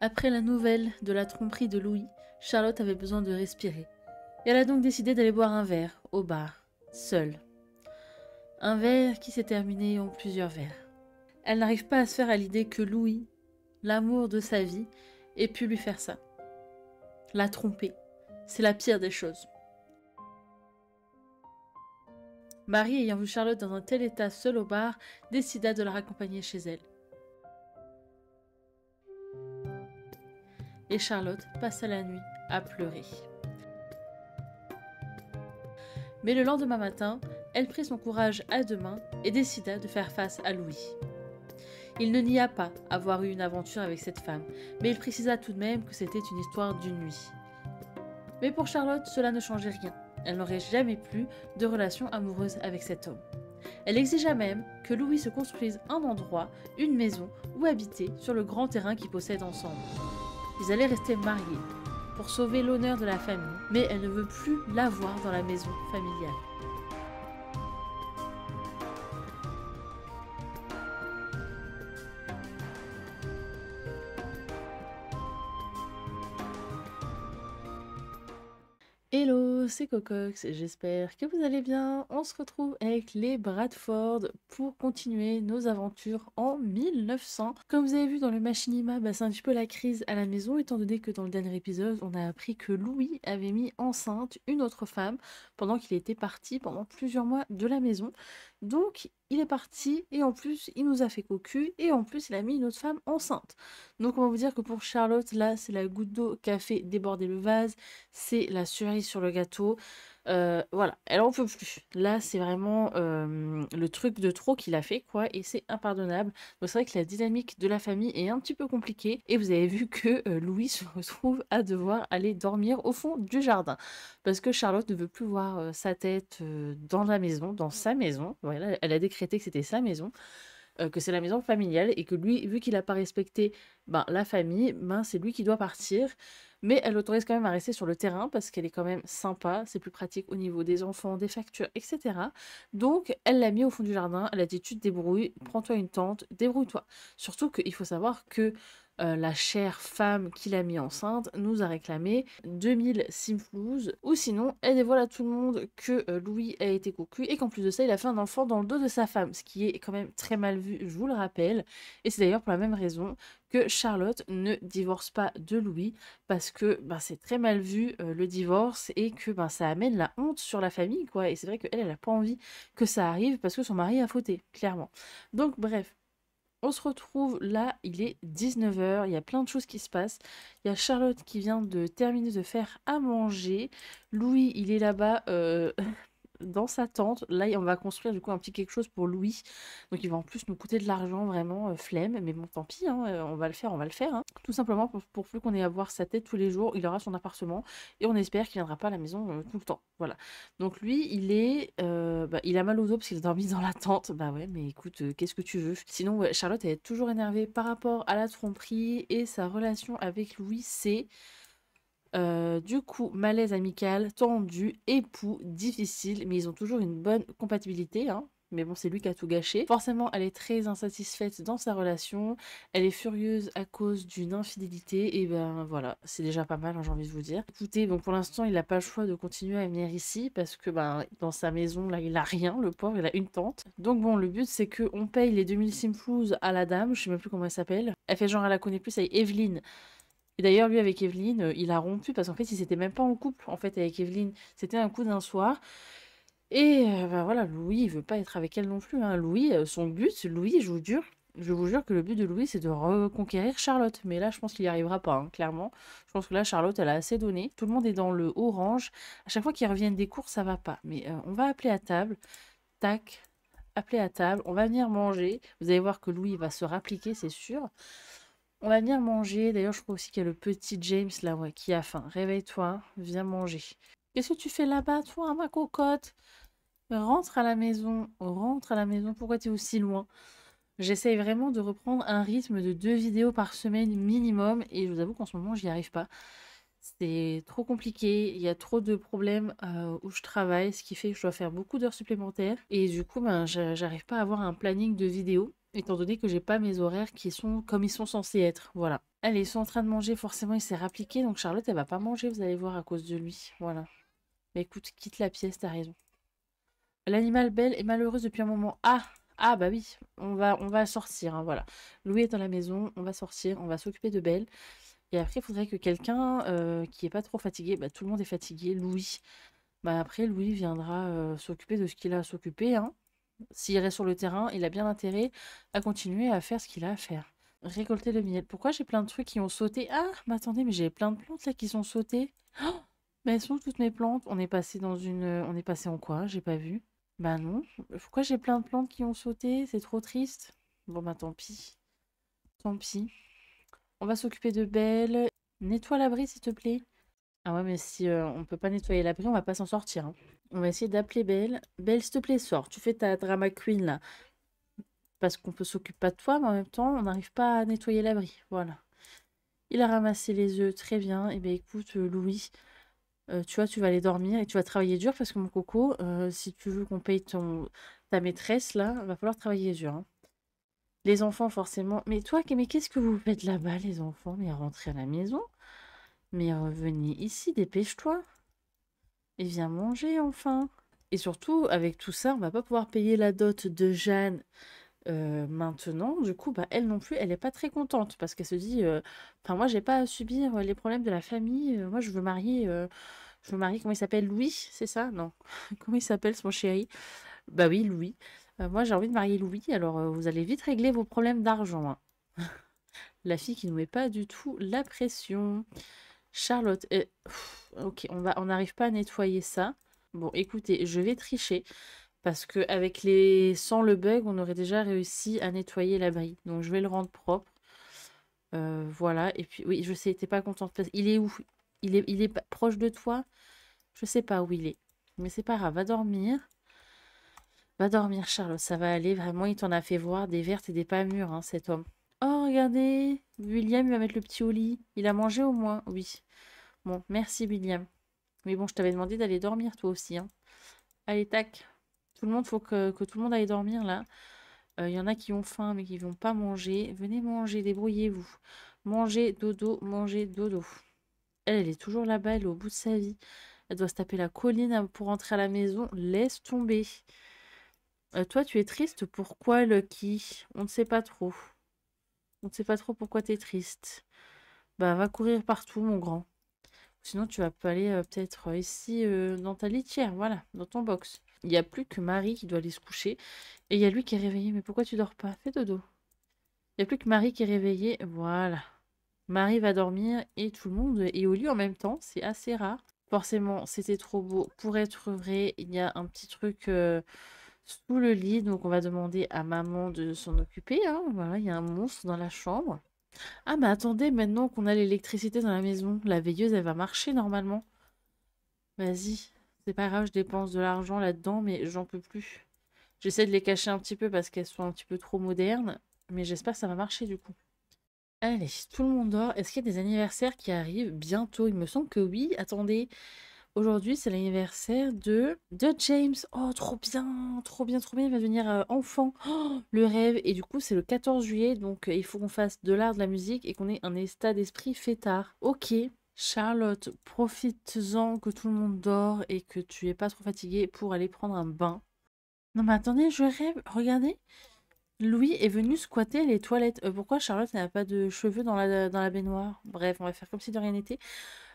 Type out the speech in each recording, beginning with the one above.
Après la nouvelle de la tromperie de Louis, Charlotte avait besoin de respirer. Et elle a donc décidé d'aller boire un verre, au bar, seule. Un verre qui s'est terminé en plusieurs verres. Elle n'arrive pas à se faire à l'idée que Louis, l'amour de sa vie, ait pu lui faire ça. La tromper, c'est la pire des choses. Marie, ayant vu Charlotte dans un tel état seule au bar, décida de la raccompagner chez elle. et Charlotte passa la nuit à pleurer. Mais le lendemain matin, elle prit son courage à deux mains et décida de faire face à Louis. Il ne nia pas avoir eu une aventure avec cette femme, mais il précisa tout de même que c'était une histoire d'une nuit. Mais pour Charlotte, cela ne changeait rien. Elle n'aurait jamais plus de relation amoureuse avec cet homme. Elle exigea même que Louis se construise un endroit, une maison, ou habiter sur le grand terrain qu'ils possèdent ensemble. Ils allaient rester mariés pour sauver l'honneur de la famille, mais elle ne veut plus l'avoir dans la maison familiale. c'est Cocox, j'espère que vous allez bien. On se retrouve avec les Bradford pour continuer nos aventures en 1900. Comme vous avez vu dans le machinima, bah, c'est un petit peu la crise à la maison, étant donné que dans le dernier épisode, on a appris que Louis avait mis enceinte une autre femme pendant qu'il était parti pendant plusieurs mois de la maison. Donc, il est parti et en plus, il nous a fait cocu et en plus, il a mis une autre femme enceinte. Donc, on va vous dire que pour Charlotte, là, c'est la goutte d'eau qui a fait déborder le vase, c'est la cerise sur le gâteau. Euh, voilà, elle en peut plus. Là, c'est vraiment euh, le truc de trop qu'il a fait, quoi, et c'est impardonnable. Donc, c'est que la dynamique de la famille est un petit peu compliquée, et vous avez vu que euh, Louis se retrouve à devoir aller dormir au fond du jardin, parce que Charlotte ne veut plus voir sa tête dans la maison, dans sa maison. Voilà, elle a décrété que c'était sa maison que c'est la maison familiale et que lui, vu qu'il n'a pas respecté ben, la famille, ben, c'est lui qui doit partir mais elle l'autorise quand même à rester sur le terrain parce qu'elle est quand même sympa, c'est plus pratique au niveau des enfants, des factures, etc. Donc elle l'a mis au fond du jardin, elle a dit tu te débrouilles, prends-toi une tente, débrouille-toi. Surtout qu'il faut savoir que euh, la chère femme qui l'a mis enceinte, nous a réclamé 2000 simflouz. Ou sinon, elle dévoile à tout le monde que euh, Louis a été cocu et qu'en plus de ça, il a fait un enfant dans le dos de sa femme, ce qui est quand même très mal vu, je vous le rappelle. Et c'est d'ailleurs pour la même raison que Charlotte ne divorce pas de Louis parce que ben, c'est très mal vu euh, le divorce et que ben, ça amène la honte sur la famille quoi et c'est vrai qu'elle elle n'a pas envie que ça arrive parce que son mari a fauté clairement donc bref on se retrouve là, il est 19h, il y a plein de choses qui se passent. Il y a Charlotte qui vient de terminer de faire à manger. Louis, il est là-bas euh, dans sa tente. Là, on va construire du coup un petit quelque chose pour Louis. Donc, il va en plus nous coûter de l'argent, vraiment euh, flemme. Mais bon, tant pis, hein, euh, on va le faire, on va le faire. Hein. Tout simplement pour, plus qu'on ait à voir sa tête tous les jours. Il aura son appartement et on espère qu'il viendra pas à la maison euh, tout le temps. Voilà. Donc, lui, il est, bah, il a mal aux os parce qu'il dort dormi dans la tente. Bah ouais, mais écoute, qu'est-ce que tu veux Sinon, Charlotte elle est toujours énervée par rapport à la tromperie et sa relation avec Louis, c'est euh, du coup, malaise amical, tendu, époux, difficile, mais ils ont toujours une bonne compatibilité. Hein. Mais bon, c'est lui qui a tout gâché. Forcément, elle est très insatisfaite dans sa relation. Elle est furieuse à cause d'une infidélité. Et ben voilà, c'est déjà pas mal, hein, j'ai envie de vous dire. Écoutez, bon, pour l'instant, il n'a pas le choix de continuer à venir ici parce que ben, dans sa maison, là, il a rien, le pauvre, il a une tante Donc bon, le but, c'est qu'on paye les 2000 simflouz à la dame, je sais même plus comment elle s'appelle. Elle fait genre, elle la connaît plus, c'est Evelyne. Et d'ailleurs, lui, avec Evelyne, euh, il a rompu parce qu'en fait, il s'était même pas en couple, en fait, avec Evelyne. C'était un coup d'un soir. Et euh, bah, voilà, Louis, il veut pas être avec elle non plus. Hein. Louis, euh, son but, Louis, je vous jure, je vous jure que le but de Louis, c'est de reconquérir Charlotte. Mais là, je pense qu'il n'y arrivera pas, hein, clairement. Je pense que là, Charlotte, elle a assez donné. Tout le monde est dans le orange. À chaque fois qu'ils reviennent des cours, ça va pas. Mais on va appeler à table. Tac, appeler à table. On va venir manger. Vous allez voir que Louis va se rappliquer, c'est sûr. On va venir manger. D'ailleurs, je crois aussi qu'il y a le petit James là, qui a faim. Réveille-toi, viens manger. Qu'est-ce que tu fais là-bas, toi, hein, ma cocotte Rentre à la maison, rentre à la maison. Pourquoi tu es aussi loin J'essaye vraiment de reprendre un rythme de deux vidéos par semaine minimum et je vous avoue qu'en ce moment, j'y arrive pas. C'est trop compliqué, il y a trop de problèmes euh, où je travaille, ce qui fait que je dois faire beaucoup d'heures supplémentaires et du coup, ben, j'arrive pas à avoir un planning de vidéos étant donné que j'ai pas mes horaires qui sont comme ils sont censés être. Voilà. Allez, ils sont en train de manger, forcément il s'est rappliqué, donc Charlotte elle va pas manger, vous allez voir à cause de lui. Voilà. Mais bah, écoute, quitte la pièce, t'as raison. L'animal belle est malheureuse depuis un moment. Ah ah bah oui, on va, on va sortir, hein, voilà. Louis est dans la maison, on va sortir, on va s'occuper de Belle. Et après, il faudrait que quelqu'un euh, qui est pas trop fatigué, bah tout le monde est fatigué, Louis. Bah après, Louis viendra euh, s'occuper de ce qu'il a à s'occuper, hein s'il reste sur le terrain, il a bien intérêt à continuer à faire ce qu'il a à faire. Récolter le miel. Pourquoi j'ai plein de trucs qui ont sauté Ah, mais attendez, mais j'ai plein de plantes là qui sont sautées. Oh, mais elles sont toutes mes plantes. On est passé dans une. On est passé en quoi J'ai pas vu. Bah ben non. Pourquoi j'ai plein de plantes qui ont sauté C'est trop triste. Bon bah ben, tant pis. Tant pis. On va s'occuper de Belle. Nettoie l'abri s'il te plaît. Ah ouais, mais si on euh, on peut pas nettoyer l'abri, on va pas s'en sortir. Hein. On va essayer d'appeler Belle. Belle, s'il te plaît, sors. Tu fais ta drama queen là. Parce qu'on peut s'occuper pas de toi, mais en même temps, on n'arrive pas à nettoyer l'abri. Voilà. Il a ramassé les œufs, très bien. Eh bien, écoute, euh, Louis, euh, tu vois, tu vas aller dormir et tu vas travailler dur parce que mon coco, si tu veux qu'on paye ton, ta maîtresse, là, va falloir travailler dur. Hein. Les enfants, forcément. Mais toi, mais qu'est-ce que vous faites là-bas, les enfants Mais rentrer à la maison. Mais revenez ici, dépêche-toi. Et viens manger enfin. Et surtout, avec tout ça, on va pas pouvoir payer la dot de Jeanne euh, maintenant. Du coup, bah, elle non plus, elle n'est pas très contente parce qu'elle se dit, euh, enfin moi, j'ai pas à subir euh, les problèmes de la famille. moi, je veux marier, je veux marier. Comment il s'appelle Louis, c'est ça Non. comment il s'appelle son chéri Bah oui, Louis. moi, j'ai envie de marier Louis. Alors, vous allez vite régler vos problèmes d'argent. Hein. la fille qui ne met pas du tout la pression. Charlotte. ok, on va, on n'arrive pas à nettoyer ça. Bon, écoutez, je vais tricher parce que avec les sans le bug, on aurait déjà réussi à nettoyer l'abri. Donc je vais le rendre propre. Euh, voilà. Et puis oui, je sais, t'es pas contente. Il est où il est, il est proche de toi. Je sais pas où il est. Mais c'est pas grave. Va dormir. Va dormir, Charlotte. Ça va aller. Vraiment, il t'en a fait voir des vertes et des pas mûres, hein, cet homme. Oh, regardez. William, va mettre le petit au lit. Il a mangé au moins. Oui. Bon, merci, William. Mais bon, je t'avais demandé d'aller dormir, toi aussi. Hein. Allez, tac. Tout le monde, faut que, tout le monde aille dormir, là. Euh, il y en a qui ont faim, mais qui vont pas manger. Venez manger, débrouillez-vous. Mangez, dodo, mangez, dodo. Elle, elle est toujours là-bas, elle est au bout de sa vie. Elle doit se taper la colline hein, pour rentrer à la maison. Laisse tomber. Euh, toi, tu es triste. Pourquoi, Lucky On ne sait pas trop. On ne sait pas trop pourquoi tu es triste. Bah, va courir partout, mon grand. Sinon, tu vas pas aller euh, peut-être euh, ici euh, dans ta litière, voilà, dans ton box. Il n'y a plus que Marie qui doit aller se coucher. Et il y a lui qui est réveillé. Mais pourquoi tu dors pas Fais dodo. Il n'y a plus que Marie qui est réveillée. Voilà. Marie va dormir et tout le monde est au lit en même temps. C'est assez rare. Forcément, c'était trop beau pour être vrai. Il y a un petit truc sous le lit. Donc on va demander à maman de s'en occuper. Hein. Voilà, il y a un monstre dans la chambre. Ah mais attendez, maintenant qu'on a l'électricité dans la maison, la veilleuse elle va marcher normalement. Vas-y, c'est pas grave, je dépense de l'argent là-dedans, mais j'en peux plus. J'essaie de les cacher un petit peu parce qu'elles sont un petit peu trop modernes, mais j'espère que ça va marcher du coup. Allez, tout le monde dort. Est-ce qu'il y a des anniversaires qui arrivent bientôt Il me semble que oui. Attendez, Aujourd'hui, c'est l'anniversaire de, de James. Oh, trop bien, trop bien, trop bien. Il va devenir euh, enfant. le rêve. Et du coup, c'est le 14 juillet. Donc, euh, il faut qu'on fasse de l'art, de la musique et qu'on ait un état d'esprit fêtard. Ok. Charlotte, profites-en que tout le monde dort et que tu es pas trop fatiguée pour aller prendre un bain. Non mais attendez, je rêve. Regardez. Louis est venu squatter les toilettes. Euh, pourquoi Charlotte n'a pas de cheveux dans la, dans la baignoire Bref, on va faire comme si de rien n'était.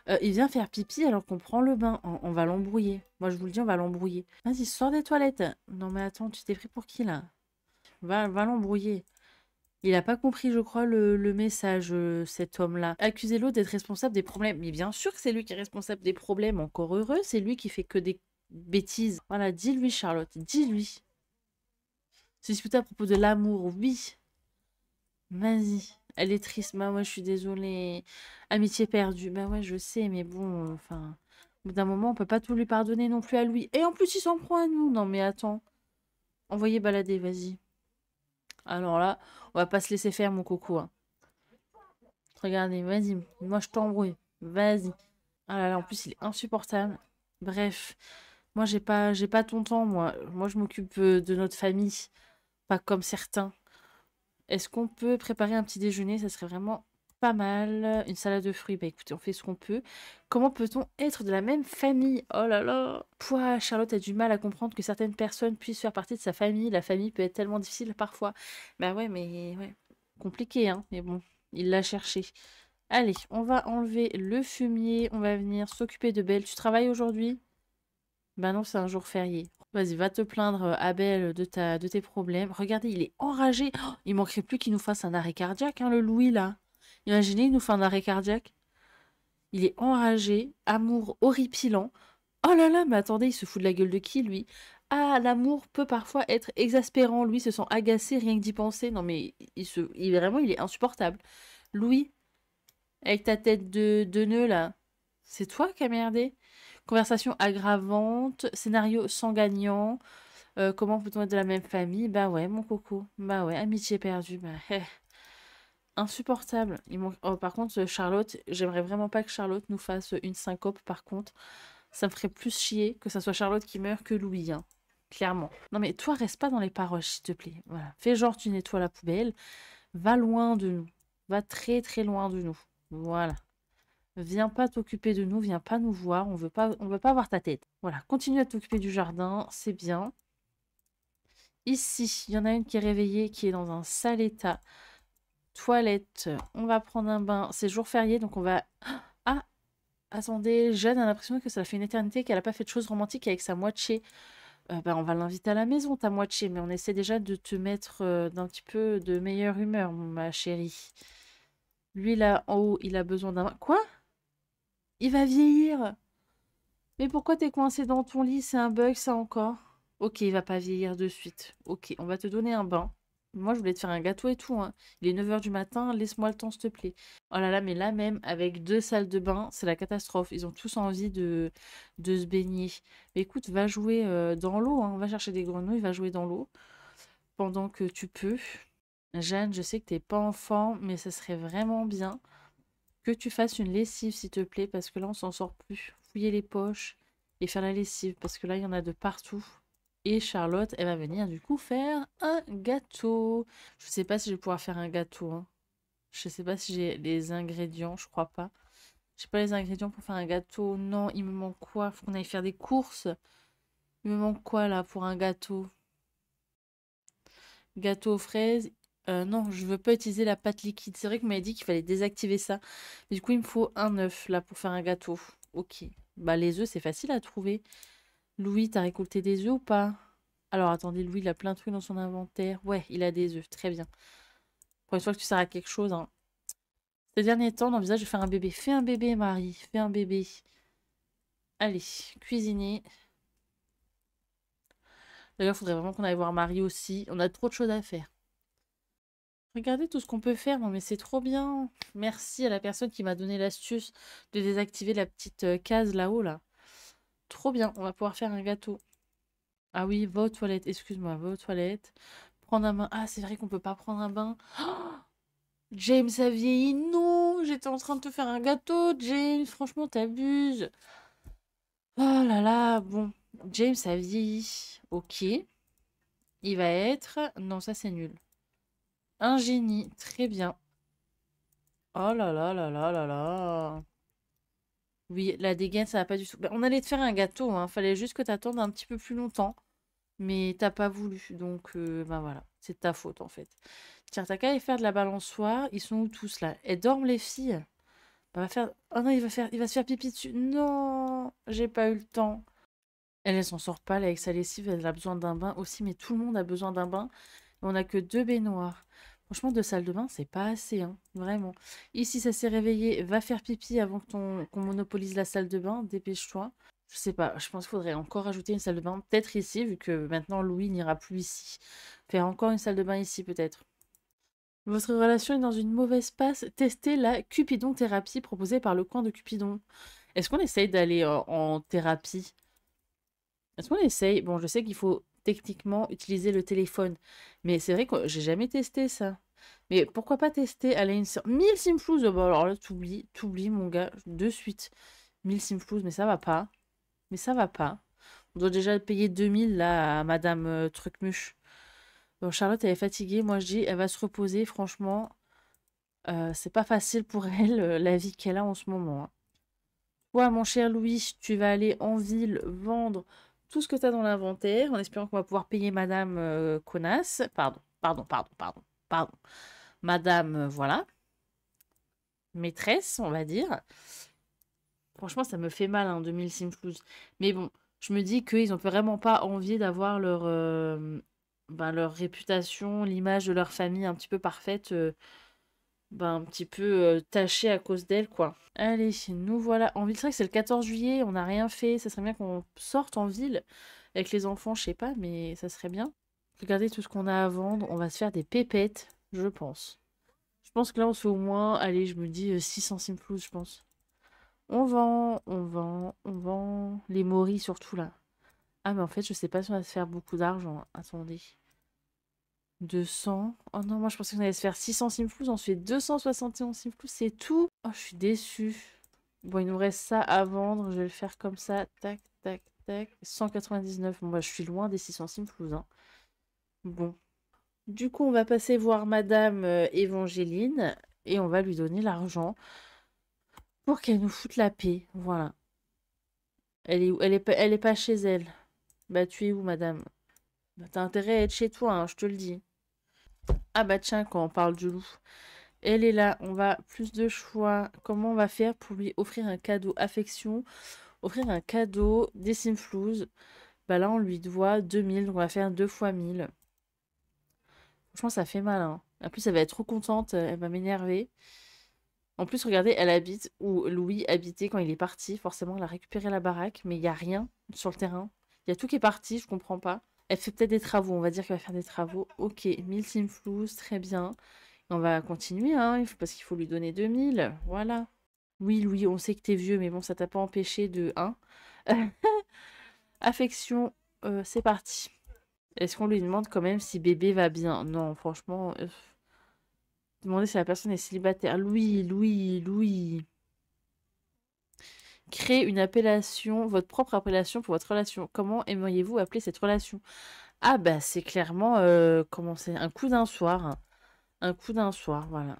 Euh, il vient faire pipi alors qu'on prend le bain. On, va l'embrouiller. Moi, je vous le dis, on va l'embrouiller. Vas-y, sors des toilettes. Non, mais attends, tu t'es pris pour qui, là Va, va l'embrouiller. Il n'a pas compris, je crois, le, message, euh, cet homme-là. accusez l'autre d'être responsable des problèmes. Mais bien sûr c'est lui qui est responsable des problèmes, encore heureux. C'est lui qui fait que des bêtises. Voilà, dis-lui, Charlotte, dis-lui. C'est tout à propos de l'amour, oui. Vas-y. Elle est triste, bah moi, je suis désolée. Amitié perdue, Ben ouais, je sais, mais bon, enfin. d'un moment, on peut pas tout lui pardonner non plus à lui. Et en plus, il s'en prend à nous. Non, mais attends. Envoyez balader, vas-y. Alors là, on va pas se laisser faire, mon coco. Hein. Regardez, vas-y. Moi, je t'embrouille. Vas-y. Ah là là, en plus, il est insupportable. Bref. Moi, j'ai pas, j'ai pas ton temps, moi. Moi, je m'occupe euh, de notre famille. Pas comme certains. Est-ce qu'on peut préparer un petit déjeuner Ça serait vraiment pas mal. Une salade de fruits, bah écoutez, on fait ce qu'on peut. Comment peut-on être de la même famille Oh là là Pouah, Charlotte a du mal à comprendre que certaines personnes puissent faire partie de sa famille. La famille peut être tellement difficile parfois. Bah ouais, mais ouais. Compliqué, hein. Mais bon, il l'a cherché. Allez, on va enlever le fumier. On va venir s'occuper de Belle. Tu travailles aujourd'hui Bah non, c'est un jour férié. Vas-y, va te plaindre, euh, Abel, de, ta, de tes problèmes. Regardez, il est enragé. Il oh, il manquerait plus qu'il nous fasse un arrêt cardiaque, hein, le Louis, là. Imaginez, il nous fait un arrêt cardiaque. Il est enragé, amour horripilant. Oh là là, mais attendez, il se fout de la gueule de qui, lui ah, l'amour peut parfois être exaspérant. Lui se sent agacé rien que d'y penser. Non, mais il se, il, vraiment, il est insupportable. Louis, avec ta tête de, de nœud là, c'est toi qui as merdé. Conversation aggravante, scénario sans gagnant. Euh, comment peut-on être de la même famille Bah ouais, mon coco. Bah ouais, amitié perdue. Bah, eh. Insupportable. Oh, par contre, euh, Charlotte, j'aimerais vraiment pas que Charlotte nous fasse une syncope. Par contre, ça me ferait plus chier que ça soit Charlotte qui meurt que Louis. Hein. Clairement. Non mais toi, reste pas dans les paroches s'il te plaît. Voilà. Fais genre, tu nettoies la poubelle. Va loin de nous. Va très très loin de nous. Voilà. Viens pas t'occuper de nous, viens pas nous voir, on veut pas, on veut pas voir ta tête. Voilà, continue à t'occuper du jardin, c'est bien. Ici, il y en a une qui est réveillée, qui est dans un sale état. Toilette, on va prendre un bain. C'est jour férié, donc on va... Ah Attendez, Jeanne a l'impression que ça fait une éternité qu'elle n'a pas fait de choses romantiques avec sa moitié. Euh, bah, on va l'inviter à la maison, ta moitié, mais on essaie déjà de te mettre euh, d'un petit peu de meilleure humeur, ma chérie. Lui, là, en haut, il a besoin d'un... Quoi il va vieillir. Mais pourquoi t'es coincé dans ton lit C'est un bug, ça encore Ok, il va pas vieillir de suite. Ok, on va te donner un bain. Moi, je voulais te faire un gâteau et tout. Hein. Il est 9h du matin, laisse-moi le temps, s'il te plaît. Oh là là, mais là même, avec deux salles de bain, c'est la catastrophe. Ils ont tous envie de, de se baigner. écoute, va jouer euh, dans l'eau. On hein. va chercher des grenouilles, va jouer dans l'eau pendant que tu peux. Jeanne, je sais que t'es pas enfant, mais ça serait vraiment bien que tu fasses une lessive, s'il te plaît, parce que là, on s'en sort plus. Fouiller les poches et faire la lessive, parce que là, il y en a de partout. Et Charlotte, elle va venir du coup faire un gâteau. Je ne sais pas si je vais pouvoir faire un gâteau. Je hein. Je sais pas si j'ai les ingrédients, je crois pas. Je n'ai pas les ingrédients pour faire un gâteau. Non, il me manque quoi Faut qu'on aille faire des courses. Il me manque quoi là pour un gâteau Gâteau aux fraises, euh, non, je veux pas utiliser la pâte liquide. C'est vrai que m'a dit qu'il fallait désactiver ça. du coup, il me faut un œuf là pour faire un gâteau. Ok. Bah, les œufs, c'est facile à trouver. Louis, t'as récolté des œufs ou pas Alors attendez, Louis, il a plein de trucs dans son inventaire. Ouais, il a des œufs. Très bien. Pour une fois que tu sers à quelque chose. Hein. Ces derniers temps, on envisage de faire un bébé. Fais un bébé, Marie. Fais un bébé. Allez, cuisiner. D'ailleurs, il faudrait vraiment qu'on aille voir Marie aussi. On a trop de choses à faire. Regardez tout ce qu'on peut faire. mais c'est trop bien. Merci à la personne qui m'a donné l'astuce de désactiver la petite euh, case là-haut, là. Trop bien. On va pouvoir faire un gâteau. Ah oui, vos toilettes. Excuse-moi, vos toilettes. Prendre un bain. Ah, c'est vrai qu'on peut pas prendre un bain. Oh James a vieilli. Non, j'étais en train de te faire un gâteau, James. Franchement, t'abuses. Oh là là, bon. James a vieilli. Ok. Il va être... Non, ça c'est nul. Un génie, très bien. Oh là là là là là là. Oui, la dégaine, ça n'a pas du tout. Ben, on allait te faire un gâteau, hein. Fallait juste que tu attendes un petit peu plus longtemps. Mais t'as pas voulu, donc euh, ben voilà. C'est ta faute, en fait. Tiens, t'as qu'à aller faire de la balançoire. Ils sont où tous, là Elles dorment, les filles va faire... Oh non, il va, faire... il va se faire pipi dessus. Non J'ai pas eu le temps. Elle, elle s'en sort pas, là, avec sa lessive. Elle a besoin d'un bain aussi, mais tout le monde a besoin d'un bain. On n'a que deux baignoires. Franchement, deux salles de bain, c'est pas assez, hein, vraiment. Ici, ça s'est réveillé. Va faire pipi avant qu'on monopolise la salle de bain. Dépêche-toi. Je sais pas, je pense qu'il faudrait encore ajouter une salle de bain. Peut-être ici, vu que maintenant Louis n'ira plus ici. Faire encore une salle de bain ici, peut-être. Votre relation est dans une mauvaise passe. Testez la Cupidon-thérapie proposée par le coin de Cupidon. Est-ce qu'on essaye d'aller en, en thérapie Est-ce qu'on essaye Bon, je sais qu'il faut techniquement utiliser le téléphone. Mais c'est vrai que j'ai jamais testé ça. Mais pourquoi pas tester Aller une 1000 Simflouz Bon, alors là, t'oublies, t'oublies, mon gars, de suite. 1000 Simflouz, mais ça va pas. Mais ça va pas. On doit déjà payer 2000 là à Madame euh, Trucmuche. Bon, Charlotte, elle est fatiguée. Moi, je dis, elle va se reposer. Franchement, euh, c'est pas facile pour elle, euh, la vie qu'elle a en ce moment. Hein. toi mon cher Louis, tu vas aller en ville vendre tout ce que tu as dans l'inventaire en espérant qu'on va pouvoir payer Madame Conas euh, Pardon, pardon, pardon, pardon, pardon. Madame, euh, voilà. Maîtresse, on va dire. Franchement, ça me fait mal, en hein, Mais bon, je me dis qu'ils n'ont vraiment pas envie d'avoir leur, euh, ben, leur réputation, l'image de leur famille un petit peu parfaite bah, un petit peu euh, taché à cause d'elle, quoi. Allez, nous voilà en ville. C'est vrai que c'est le 14 juillet, on n'a rien fait. Ça serait bien qu'on sorte en ville avec les enfants, je sais pas, mais ça serait bien. Regardez tout ce qu'on a à vendre. On va se faire des pépettes, je pense. Je pense que là, on se fait au moins, allez, je me dis 600 euh, simplous, je pense. On vend, on vend, on vend. Les moris, surtout, là. Ah, mais en fait, je sais pas si on va se faire beaucoup d'argent. Hein. Attendez. 200. Oh non, moi je pensais qu'on allait se faire 600 simflous. On fait 271 simflous, c'est tout. Oh, je suis déçue. Bon, il nous reste ça à vendre. Je vais le faire comme ça. Tac, tac, tac. 199. Bon, bah, je suis loin des 600 simflous. Hein. Bon. Du coup, on va passer voir Madame Evangeline euh, et on va lui donner l'argent pour qu'elle nous foute la paix. Voilà. Elle est où elle est, elle est pas chez elle. Bah, tu es où, Madame bah, t'as intérêt à être chez toi, hein, je te le dis. Ah bah tiens, quand on parle du loup. Elle est là, on va plus de choix. Comment on va faire pour lui offrir un cadeau affection Offrir un cadeau des Simflouz. Bah là, on lui doit 2000, donc on va faire 2 fois 1000. Franchement, ça fait mal. Hein. En plus, elle va être trop contente, elle va m'énerver. En plus, regardez, elle habite où Louis habitait quand il est parti. Forcément, elle a récupéré la baraque, mais il n'y a rien sur le terrain. Il y a tout qui est parti, je comprends pas. Elle fait peut-être des travaux, on va dire qu'elle va faire des travaux. Ok, 1000 simflous, très bien. on va continuer, hein, parce qu'il faut lui donner 2000. Voilà. Oui, Louis, on sait que t'es vieux, mais bon, ça t'a pas empêché de 1. Hein. Affection, euh, c'est parti. Est-ce qu'on lui demande quand même si bébé va bien Non, franchement. Euh, Demandez Demander si la personne est célibataire. Louis, Louis, Louis créer une appellation, votre propre appellation pour votre relation. Comment aimeriez-vous appeler cette relation Ah bah c'est clairement euh, comment c'est un coup d'un soir. Un coup d'un soir, voilà.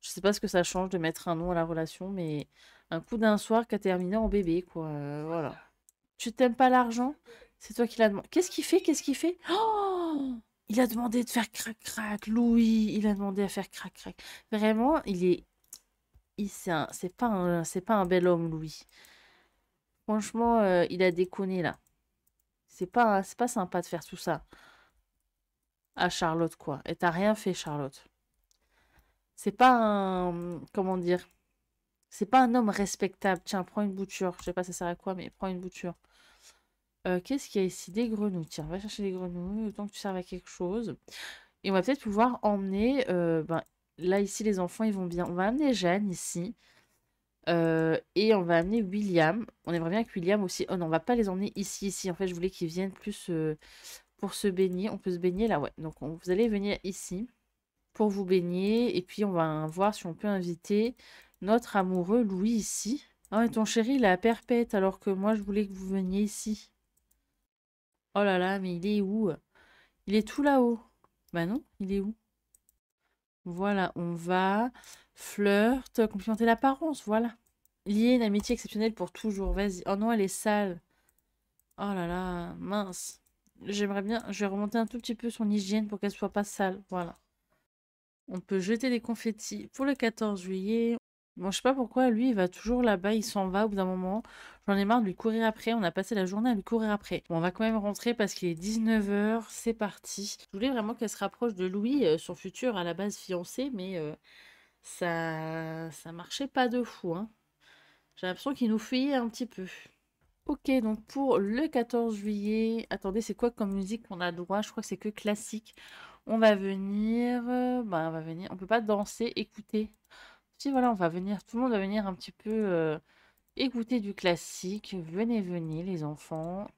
Je sais pas ce que ça change de mettre un nom à la relation, mais un coup d'un soir qui a terminé en bébé, quoi. Euh, voilà. Tu t'aimes pas l'argent C'est toi qui l'as demandé. Qu'est-ce qu'il fait Qu'est-ce qu'il fait Oh il a demandé de faire crac crac, Louis. Il a demandé à faire crac crac. Vraiment, il est c'est pas, un, pas un bel homme, Louis. Franchement, euh, il a déconné là. C'est pas, pas sympa de faire tout ça. À Charlotte, quoi. Et t'as rien fait, Charlotte. C'est pas un. Comment dire C'est pas un homme respectable. Tiens, prends une bouture. Je sais pas ça sert à quoi, mais prends une bouture. Euh, qu'est-ce qu'il y a ici Des grenouilles. Tiens, va chercher des grenouilles. Autant que tu serves à quelque chose. Et on va peut-être pouvoir emmener euh, ben, là, ici, les enfants, ils vont bien. On va amener Jeanne ici. Euh, et on va amener William. On aimerait bien que William aussi... Oh non, on va pas les emmener ici, ici. En fait, je voulais qu'ils viennent plus euh, pour se baigner. On peut se baigner là, ouais. Donc, vous allez venir ici pour vous baigner. Et puis, on va voir si on peut inviter notre amoureux Louis ici. Ah, oh, et ton chéri, il est à perpète, alors que moi, je voulais que vous veniez ici. Oh là là, mais il est où Il est tout là-haut. Bah non, il est où voilà, on va. Flirt, complimenter l'apparence, voilà. Lier une amitié exceptionnelle pour toujours, vas-y. Oh non, elle est sale. Oh là là, mince. J'aimerais bien, je vais remonter un tout petit peu son hygiène pour qu'elle ne soit pas sale, voilà. On peut jeter des confettis pour le 14 juillet. Bon, je sais pas pourquoi, lui, il va toujours là-bas, il s'en va au bout d'un moment. J'en ai marre de lui courir après, on a passé la journée à lui courir après. Bon, on va quand même rentrer parce qu'il est 19h, c'est parti. Je voulais vraiment qu'elle se rapproche de Louis, euh, son futur à la base fiancé, mais euh, ça ça marchait pas de fou. Hein. J'ai l'impression qu'il nous fuyait un petit peu. Ok, donc pour le 14 juillet, attendez, c'est quoi comme musique qu'on a droit Je crois que c'est que classique. On va venir, ben, on va venir, on peut pas danser, écouter voilà, on va venir, tout le monde va venir un petit peu euh, écouter du classique. Venez, venez les enfants.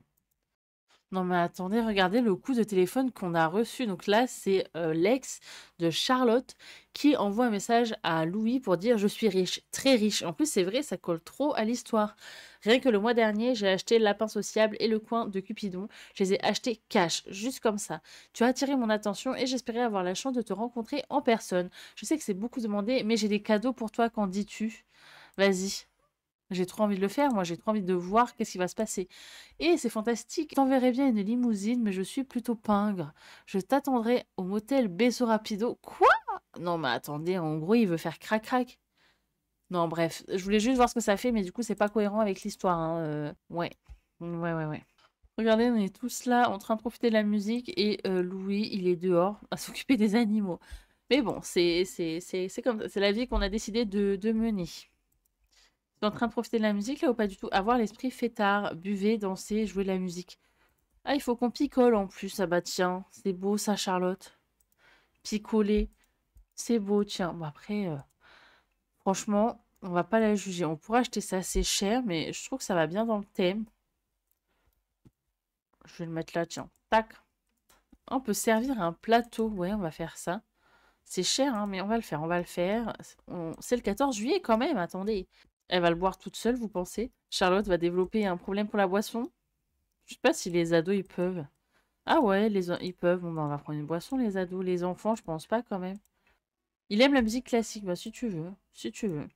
Non mais attendez, regardez le coup de téléphone qu'on a reçu. Donc là, c'est euh, l'ex de Charlotte qui envoie un message à Louis pour dire je suis riche, très riche. En plus, c'est vrai, ça colle trop à l'histoire. Rien que le mois dernier, j'ai acheté Lapin Sociable et le coin de Cupidon. Je les ai achetés cash, juste comme ça. Tu as attiré mon attention et j'espérais avoir la chance de te rencontrer en personne. Je sais que c'est beaucoup demandé, mais j'ai des cadeaux pour toi, qu'en dis-tu Vas-y, j'ai trop envie de le faire, moi j'ai trop envie de voir qu'est-ce qui va se passer. Et c'est fantastique, t'enverrai bien une limousine, mais je suis plutôt pingre. Je t'attendrai au motel Beso Rapido. Quoi Non mais attendez, en gros il veut faire crac-crac. Non bref, je voulais juste voir ce que ça fait, mais du coup c'est pas cohérent avec l'histoire. Hein, euh, ouais, ouais, ouais, ouais. Regardez, on est tous là en train de profiter de la musique et euh, Louis, il est dehors à s'occuper des animaux. Mais bon, c'est comme c'est la vie qu'on a décidé de, de mener es en train de profiter de la musique là ou pas du tout Avoir l'esprit fêtard, buvez, danser, jouer de la musique. Ah, il faut qu'on picole en plus. Ah bah tiens, c'est beau ça, Charlotte. Picoler, c'est beau, tiens. Bon après, euh, franchement, on va pas la juger. On pourrait acheter ça assez cher, mais je trouve que ça va bien dans le thème. Je vais le mettre là, tiens. Tac. On peut servir un plateau. Ouais, on va faire ça. C'est cher, hein, mais on va le faire, on va le faire. C'est le 14 juillet quand même, attendez. Elle va le boire toute seule, vous pensez Charlotte va développer un problème pour la boisson Je sais pas si les ados, ils peuvent. Ah ouais, les ils peuvent. Ben, on va prendre une boisson, les ados. Les enfants, je pense pas quand même. Il aime la musique classique. Bah, si tu veux. Si tu veux.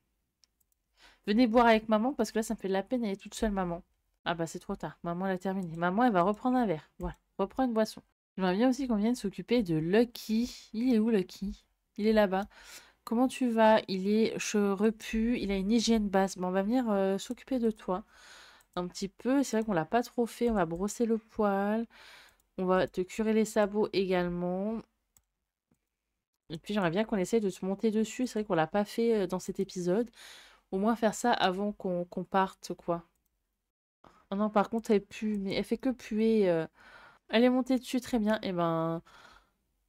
Venez boire avec maman parce que là, ça me fait de la peine. Elle est toute seule, maman. Ah bah, c'est trop tard. Maman, elle a terminé. Maman, elle va reprendre un verre. Voilà. reprendre une boisson. J'aimerais bien aussi qu'on vienne s'occuper de Lucky. Il est où, Lucky Il est là-bas. Comment tu vas Il est repu, il a une hygiène basse. on va venir euh, s'occuper de toi un petit peu. C'est vrai qu'on l'a pas trop fait. On va brosser le poil. On va te curer les sabots également. Et puis j'aimerais bien qu'on essaye de se monter dessus. C'est vrai qu'on l'a pas fait euh, dans cet épisode. Au moins faire ça avant qu'on parte, quoi. Oh non, par contre, elle pue. Mais elle fait que puer. Euh. Elle est montée dessus, très bien. Et eh ben,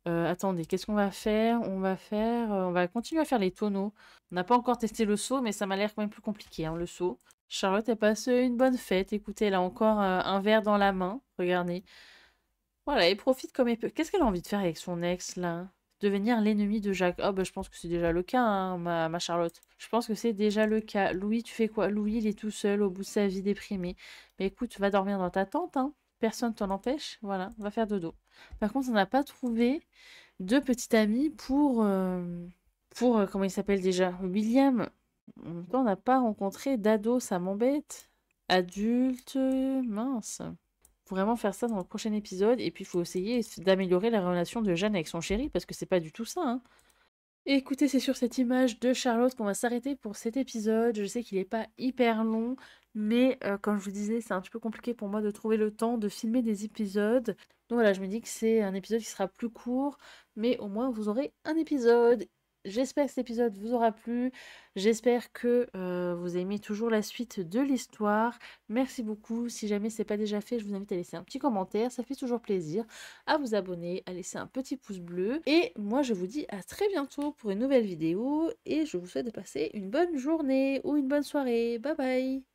euh, attendez, qu'est-ce qu'on va faire On va faire... Euh, on va continuer à faire les tonneaux. On n'a pas encore testé le saut, mais ça m'a l'air quand même plus compliqué, hein, le saut. Charlotte a passé une bonne fête. Écoutez, elle a encore euh, un verre dans la main. Regardez. Voilà, elle profite comme elle peut. Qu'est-ce qu'elle a envie de faire avec son ex, là Devenir l'ennemi de Jacques. Oh, bah, je pense que c'est déjà le cas, hein, ma, ma Charlotte. Je pense que c'est déjà le cas. Louis, tu fais quoi Louis, il est tout seul, au bout de sa vie déprimée. Mais écoute, va dormir dans ta tente, hein personne t'en empêche. Voilà, on va faire dodo. Par contre, on n'a pas trouvé de petit ami pour. Euh, pour. Euh, comment il s'appelle déjà William. on n'a pas rencontré d'ado, ça m'embête. Adulte, mince. Faut vraiment faire ça dans le prochain épisode. Et puis, il faut essayer d'améliorer la relation de Jeanne avec son chéri, parce que c'est pas du tout ça. Hein. écoutez, c'est sur cette image de Charlotte qu'on va s'arrêter pour cet épisode. Je sais qu'il n'est pas hyper long. Mais euh, comme je vous disais, c'est un petit peu compliqué pour moi de trouver le temps de filmer des épisodes. Donc voilà, je me dis que c'est un épisode qui sera plus court, mais au moins vous aurez un épisode. J'espère que cet épisode vous aura plu. J'espère que euh, vous aimez toujours la suite de l'histoire. Merci beaucoup. Si jamais c'est pas déjà fait, je vous invite à laisser un petit commentaire. Ça fait toujours plaisir. À vous abonner, à laisser un petit pouce bleu. Et moi, je vous dis à très bientôt pour une nouvelle vidéo. Et je vous souhaite de passer une bonne journée ou une bonne soirée. Bye bye.